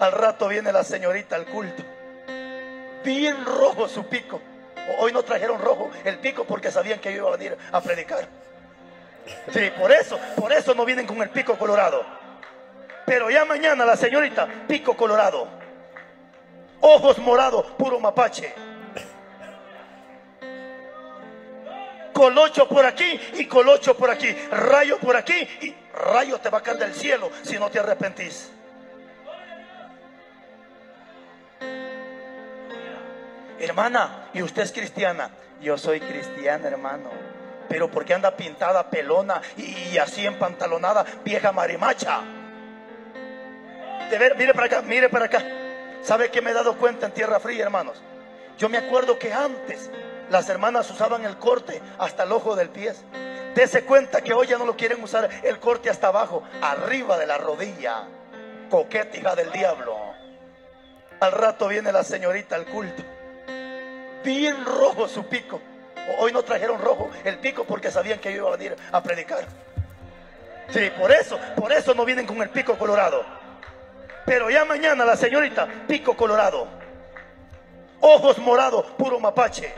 Al rato viene la señorita al culto. Bien rojo su pico. Hoy no trajeron rojo el pico porque sabían que yo iba a venir a predicar. Sí, por eso, por eso no vienen con el pico colorado. Pero ya mañana la señorita, pico colorado. Ojos morados, puro mapache. Colocho por aquí y colocho por aquí. Rayo por aquí y rayo te va a caer del cielo si no te arrepentís. hermana, y usted es cristiana. Yo soy cristiana, hermano. Pero porque anda pintada, pelona y, así así empantalonada, vieja marimacha. De ver, mire para acá, mire para acá. ¿Sabe que me he dado cuenta en Tierra Fría, hermanos? Yo me acuerdo que antes las hermanas usaban el corte hasta el ojo del pie. Dese cuenta que hoy ya no lo quieren usar el corte hasta abajo, arriba de la rodilla. Coqueta del diablo. Al rato viene la señorita al culto bien rojo su pico. Hoy no trajeron rojo el pico porque sabían que yo iba a venir a predicar. Sí, por eso, por eso no vienen con el pico colorado. Pero ya mañana la señorita, pico colorado. Ojos morados, puro mapache.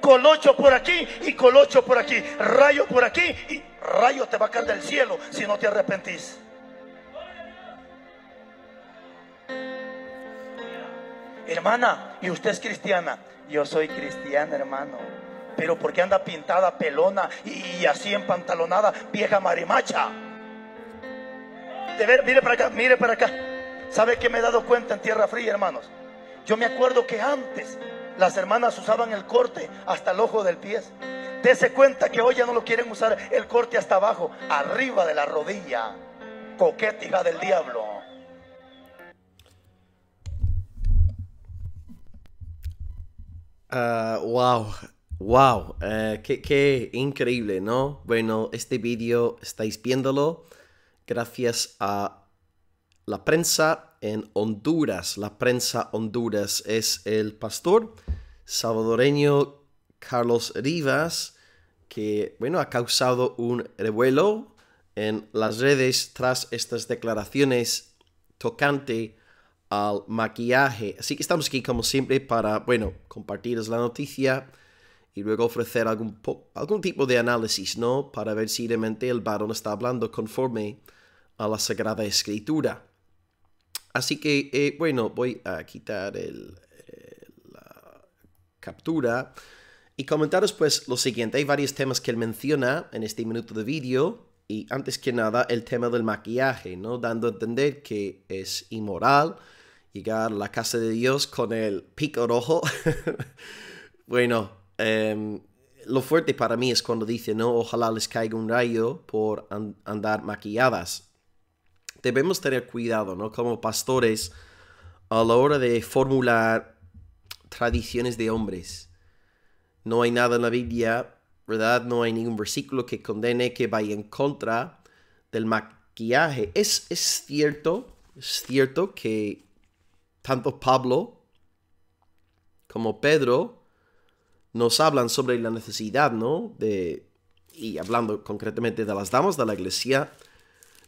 Colocho por aquí y colocho por aquí. Rayo por aquí y rayo te va a caer del cielo si no te arrepentís. hermana, y usted es cristiana. Yo soy cristiana, hermano. Pero porque anda pintada, pelona y, así empantalonada, vieja marimacha. De ver, mire para acá, mire para acá. ¿Sabe que me he dado cuenta en Tierra Fría, hermanos? Yo me acuerdo que antes las hermanas usaban el corte hasta el ojo del pie. Dese cuenta que hoy ya no lo quieren usar el corte hasta abajo, arriba de la rodilla. Coqueta hija del diablo. Ah, wow, wow, eh, qué, increíble, ¿no? Bueno, este vídeo estáis viéndolo gracias a la prensa en Honduras. La prensa Honduras es el pastor salvadoreño Carlos Rivas, que, bueno, ha causado un revuelo en las redes tras estas declaraciones tocante al maquillaje. Así que estamos aquí como siempre para, bueno, compartiros la noticia y luego ofrecer algún, tipo de análisis, ¿no? Para ver si realmente el varón está hablando conforme a la Sagrada Escritura. Así que, eh, bueno, voy a quitar el, eh, la captura y comentaros pues lo siguiente. Hay varios temas que él menciona en este minuto de vídeo y antes que nada el tema del maquillaje, ¿no? Dando a entender que es inmoral la casa de Dios con el pico rojo. bueno, em, lo fuerte para mí es cuando dice, no, ojalá les caiga un rayo por andar maquilladas. Debemos tener cuidado, ¿no? Como pastores, a la hora de formular tradiciones de hombres. No hay nada en la Biblia, ¿verdad? No hay ningún versículo que condene que vaya en contra del maquillaje. Es, es cierto, es cierto que tanto Pablo como Pedro nos hablan sobre la necesidad, ¿no? De, y hablando concretamente de las damas de la iglesia,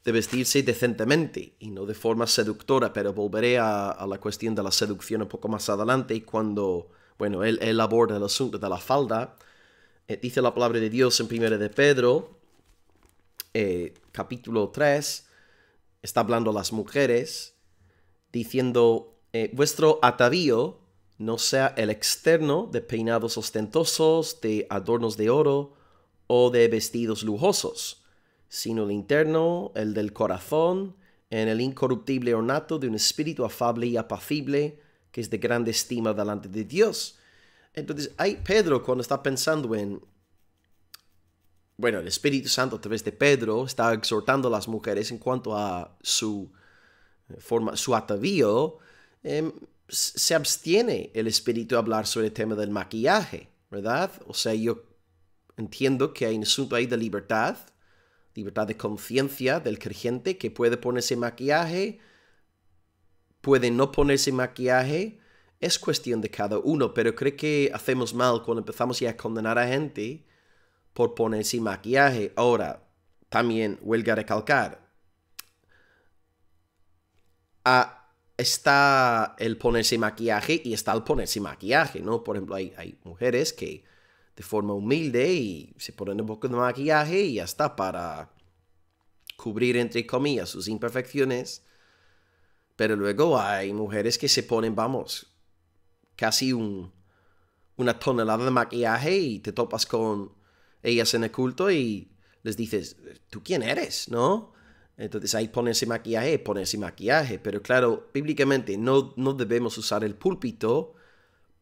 de vestirse decentemente y no de forma seductora, pero volveré a, la cuestión de la seducción un poco más adelante y cuando, bueno, él, aborda el asunto de la falda. Eh, dice la palabra de Dios en 1 de Pedro, eh, capítulo 3, está hablando las mujeres, diciendo, eh, vuestro atavío no sea el externo de peinados ostentosos, de adornos de oro o de vestidos lujosos, sino el interno, el del corazón, en el incorruptible ornato de un espíritu afable y apacible, que es de grande estima delante de Dios. Entonces, ahí Pedro, cuando está pensando en, bueno, el Espíritu Santo a través de Pedro, está exhortando a las mujeres en cuanto a su eh, forma, su atavío, Em, se abstiene el espíritu a hablar sobre el tema del maquillaje, ¿verdad? O sea, yo entiendo que hay un asunto ahí de libertad, libertad de conciencia del creyente que puede ponerse maquillaje, puede no ponerse maquillaje, es cuestión de cada uno, pero creo que hacemos mal cuando empezamos ya a condenar a gente por ponerse maquillaje. Ahora, también huelga recalcar. A está el ponerse maquillaje y está el ponerse maquillaje, ¿no? Por ejemplo, hay, mujeres que de forma humilde y se ponen un poco de maquillaje y ya está para cubrir, entre comillas, sus imperfecciones. Pero luego hay mujeres que se ponen, vamos, casi una tonelada de maquillaje y te topas con ellas en el culto y les dices, ¿tú quién eres? ¿No? Entonces ahí ponerse maquillaje, ponerse maquillaje. Pero claro, bíblicamente no, no debemos usar el púlpito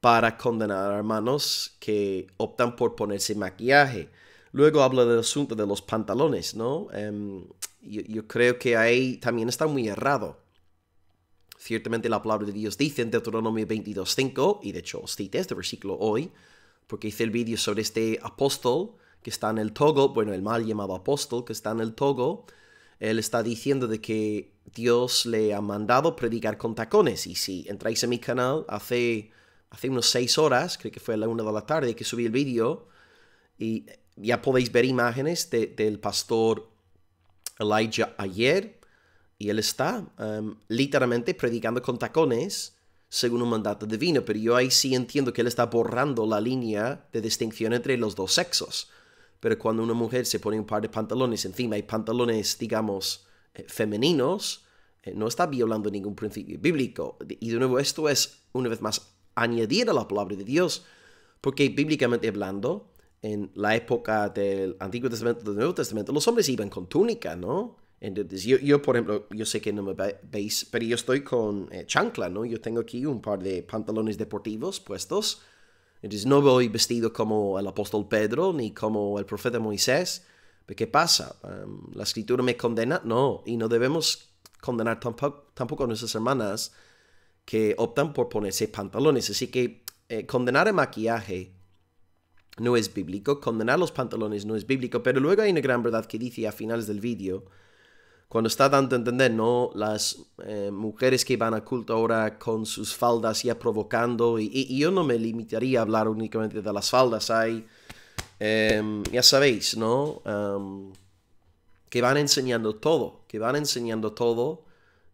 para condenar a hermanos que optan por ponerse maquillaje. Luego habla del asunto de los pantalones, ¿no? Em, yo, creo que ahí también está muy errado. Ciertamente la palabra de Dios dice en Deuteronomio 22.5, y de hecho os cité este versículo hoy, porque hice el vídeo sobre este apóstol que está en el togo, bueno, el mal llamado apóstol que está en el togo, él está diciendo de que Dios le ha mandado predicar con tacones. Y si entráis en mi canal, hace, hace unas seis horas, creo que fue a la una de la tarde que subí el vídeo, y ya podéis ver imágenes del pastor Elijah ayer, y él está em, literalmente predicando con tacones según un mandato divino, pero yo ahí sí entiendo que él está borrando la línea de distinción entre los dos sexos pero cuando una mujer se pone un par de pantalones encima y pantalones, digamos, eh, femeninos, eh, no está violando ningún principio bíblico. Y de nuevo, esto es, una vez más, añadir a la palabra de Dios, porque bíblicamente hablando, en la época del Antiguo Testamento, del Nuevo Testamento, los hombres iban con túnica, ¿no? Entonces, yo, yo, por ejemplo, yo sé que no me veis, pero yo estoy con eh, chancla, ¿no? Yo tengo aquí un par de pantalones deportivos puestos entonces no voy vestido como el apóstol Pedro ni como el profeta Moisés. ¿Qué pasa? Em, ¿La escritura me condena? No, y no debemos condenar tampoco, a nuestras hermanas que optan por ponerse pantalones. Así que eh, condenar el maquillaje no es bíblico, condenar los pantalones no es bíblico, pero luego hay una gran verdad que dice a finales del vídeo cuando está dando a entender, ¿no? Las eh, mujeres que van a culto ahora con sus faldas ya provocando, y, yo no me limitaría a hablar únicamente de las faldas, hay, em, ya sabéis, ¿no? Em, que van enseñando todo, que van enseñando todo,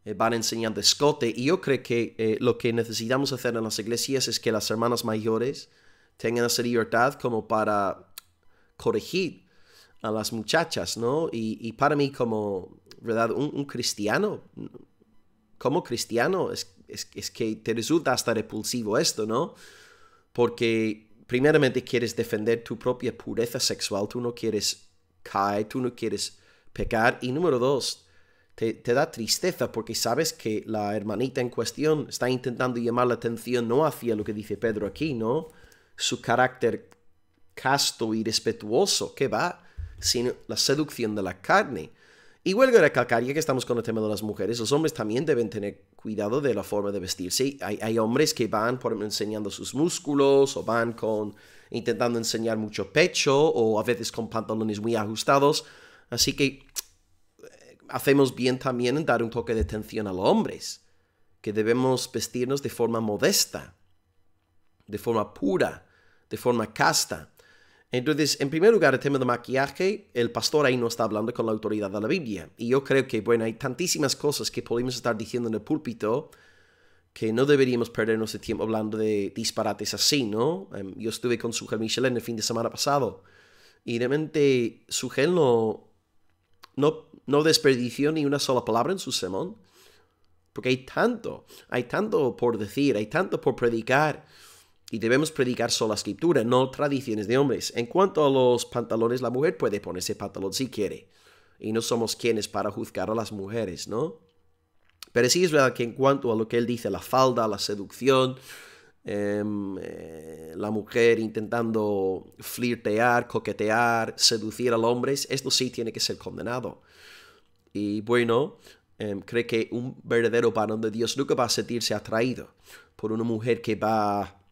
eh, van enseñando escote, y yo creo que eh, lo que necesitamos hacer en las iglesias es que las hermanas mayores tengan esa libertad como para corregir a las muchachas, ¿no? y para mí como ¿verdad? Un, cristiano, como cristiano, es, que te resulta hasta repulsivo esto, ¿no? Porque primeramente quieres defender tu propia pureza sexual, tú no quieres caer, tú no quieres pecar. Y número dos, te, da tristeza porque sabes que la hermanita en cuestión está intentando llamar la atención no hacia lo que dice Pedro aquí, ¿no? Su carácter casto y respetuoso, ¿qué va, sino la seducción de la carne. Y vuelvo a recalcar, ya que estamos con el tema de las mujeres, los hombres también deben tener cuidado de la forma de vestirse. Hay, hombres que van por enseñando sus músculos o van con intentando enseñar mucho pecho o a veces con pantalones muy ajustados. Así que eh, hacemos bien también en dar un toque de atención a los hombres, que debemos vestirnos de forma modesta, de forma pura, de forma casta. Entonces, en primer lugar, el tema de maquillaje, el pastor ahí no está hablando con la autoridad de la Biblia. Y yo creo que, bueno, hay tantísimas cosas que podemos estar diciendo en el púlpito que no deberíamos perdernos el tiempo hablando de disparates así, ¿no? Em, yo estuve con Sujel en el fin de semana pasado y realmente Sujel no, no, no desperdició ni una sola palabra en su semón. Porque hay tanto, hay tanto por decir, hay tanto por predicar. Y debemos predicar sola escritura, no tradiciones de hombres. En cuanto a los pantalones, la mujer puede ponerse pantalón si quiere. Y no somos quienes para juzgar a las mujeres, ¿no? Pero sí es verdad que en cuanto a lo que él dice, la falda, la seducción, em, eh, la mujer intentando flirtear, coquetear, seducir a los hombres, esto sí tiene que ser condenado. Y bueno, em, cree que un verdadero varón de Dios nunca va a sentirse atraído por una mujer que va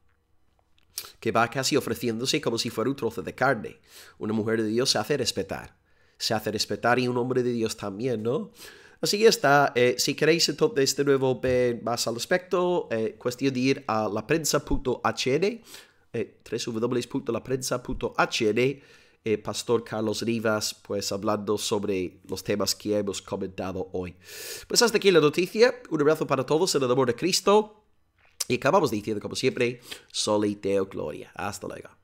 que va casi ofreciéndose como si fuera un trozo de carne. Una mujer de Dios se hace respetar. Se hace respetar y un hombre de Dios también, ¿no? Así que está. Eh, si queréis entonces de este nuevo ver más al respecto, eh, cuestión de ir a laprensa.hn, eh, www.laprensa.hn, eh, Pastor Carlos Rivas, pues hablando sobre los temas que hemos comentado hoy. Pues hasta aquí la noticia. Un abrazo para todos en el amor de Cristo. Y acabamos diciendo, como siempre, Soliteo Gloria. Hasta luego.